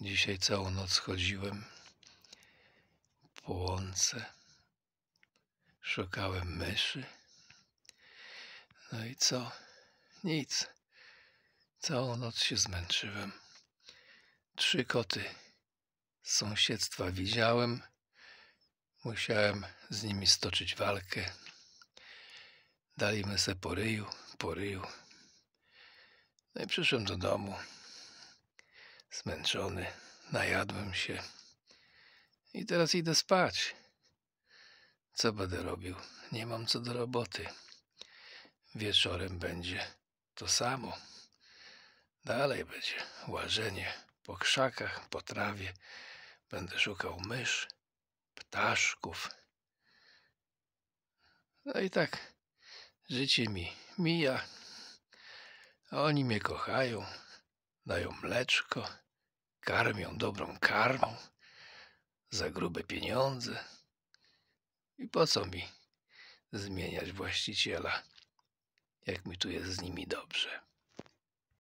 Dzisiaj całą noc chodziłem po łące, szukałem myszy. No i co? Nic. Całą noc się zmęczyłem. Trzy koty z sąsiedztwa widziałem. Musiałem z nimi stoczyć walkę. Daliśmy se poryju, poryju. No i przyszłem do domu zmęczony, najadłem się. I teraz idę spać. Co będę robił? Nie mam co do roboty. Wieczorem będzie to samo. Dalej będzie łażenie po krzakach, po trawie. Będę szukał mysz, ptaszków. No i tak życie mi mija. Oni mnie kochają, dają mleczko. Karmią dobrą karmą, za grube pieniądze. I po co mi zmieniać właściciela, jak mi tu jest z nimi dobrze?